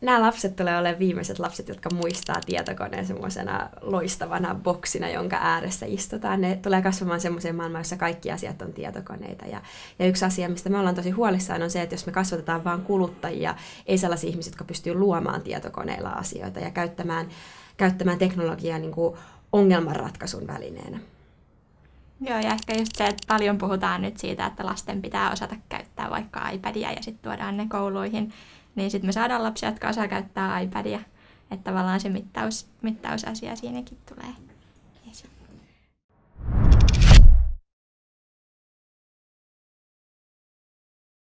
nämä lapset tulee olemaan viimeiset lapset, jotka muistaa tietokoneen semmoisena loistavana boksina, jonka ääressä istutaan. Ne tulee kasvamaan semmoiseen maailmaan, jossa kaikki asiat on tietokoneita. Ja, ja yksi asia, mistä me ollaan tosi huolissaan, on se, että jos me kasvatetaan vain kuluttajia, ei sellaisia ihmisiä, jotka pystyy luomaan tietokoneilla asioita ja käyttämään, käyttämään teknologiaa niin kuin ongelmanratkaisun välineenä. Joo, ja ehkä just se, että paljon puhutaan nyt siitä, että lasten pitää osata käyttää vaikka iPadia ja sitten tuodaan ne kouluihin niin sitten me saadaan lapsia, jotka osaa käyttää iPadia. Että tavallaan se mittaus, mittausasia siinäkin tulee.